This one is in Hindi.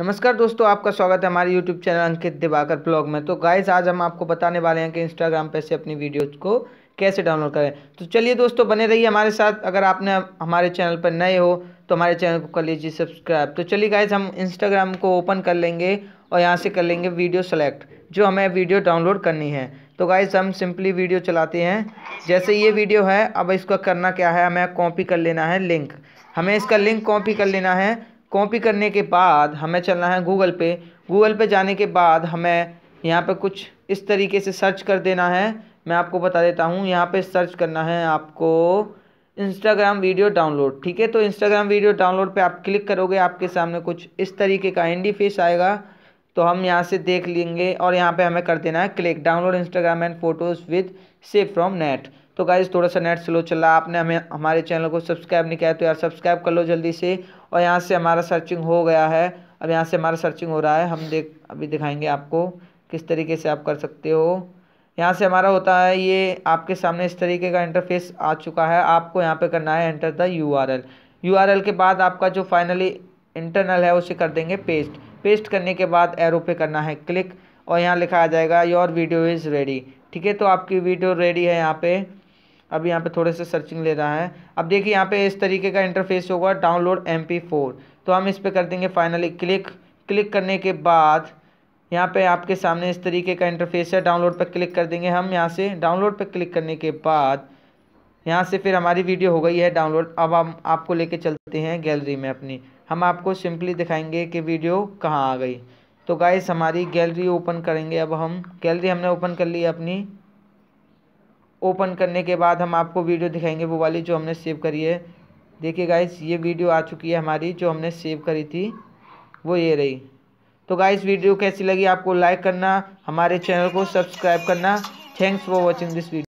नमस्कार दोस्तों आपका स्वागत है हमारे YouTube channel Ankit Diwakar blog में तो गाइस आज हम आपको बताने वाले हैं कि Instagram पे से अपनी वीडियोज को कैसे डाउनलोड करें तो चलिए दोस्तों बने रहिए हमारे साथ अगर आपने हमारे चैनल पर नए हो तो हमारे चैनल को कर लीजिए सब्सक्राइब तो चलिए गाइज हम इंस्टाग्राम को ओपन कर लेंगे और यहाँ से कर लेंगे वीडियो सेलेक्ट जो हमें वीडियो डाउनलोड करनी है तो गाइज हम सिंपली वीडियो चलाते हैं जैसे ये वीडियो है अब इसका करना क्या है हमें कॉपी कर लेना है लिंक हमें इसका लिंक कॉपी कर लेना है कॉपी करने के बाद हमें चलना है गूगल पे गूगल पे जाने के बाद हमें यहाँ पे कुछ इस तरीके से सर्च कर देना है मैं आपको बता देता हूँ यहाँ पे सर्च करना है आपको इंस्टाग्राम वीडियो डाउनलोड ठीक है तो इंस्टाग्राम वीडियो डाउनलोड पे आप क्लिक करोगे आपके सामने कुछ इस तरीके का फेस आएगा तो हम यहाँ से देख लेंगे और यहाँ पर हमें कर देना है click download Instagram and photos with save from net तो गाइज़ थोड़ा सा नेट स्लो चल रहा है आपने हमें हमारे चैनल को सब्सक्राइब नहीं किया तो यार सब्सक्राइब कर लो जल्दी से और यहाँ से हमारा सर्चिंग हो गया है अब यहाँ से हमारा सर्चिंग हो रहा है हम देख अभी दिखाएंगे आपको किस तरीके से आप कर सकते हो यहाँ से हमारा होता है ये आपके सामने इस तरीके का इंटरफेस आ चुका है आपको यहाँ पे करना है enter the U R L U R L के बाद आपका जो फाइनली इंटरनल है उसे कर देंगे पेस्ट पेस्ट करने के बाद एरो पे करना है क्लिक और यहाँ लिखा आ जाएगा योर वीडियो इज़ रेडी ठीक है तो आपकी वीडियो रेडी है यहाँ पर अब यहाँ पे थोड़े से सर्चिंग ले रहा है अब देखिए यहाँ पे इस तरीके का इंटरफेस होगा डाउनलोड एम फोर तो हम इस पर कर देंगे फाइनली क्लिक क्लिक करने के बाद यहाँ पे आपके सामने इस तरीके का इंटरफेस है डाउनलोड पर क्लिक कर देंगे हम यहाँ से डाउनलोड पर क्लिक करने के बाद यहाँ से फिर हमारी वीडियो हो गई है डाउनलोड अब हम आपको लेके चलते हैं गैलरी में अपनी हम आपको सिंपली दिखाएंगे कि वीडियो कहाँ आ गई तो गाइस हमारी गैलरी ओपन करेंगे अब हम गैलरी हमने ओपन कर ली अपनी ओपन करने के बाद हम आपको वीडियो दिखाएंगे वो वाली जो हमने सेव करी है देखिए गाइस ये वीडियो आ चुकी है हमारी जो हमने सेव करी थी वो ये रही तो गाइस वीडियो कैसी लगी आपको लाइक करना हमारे चैनल को सब्सक्राइब करना thanks for watching this video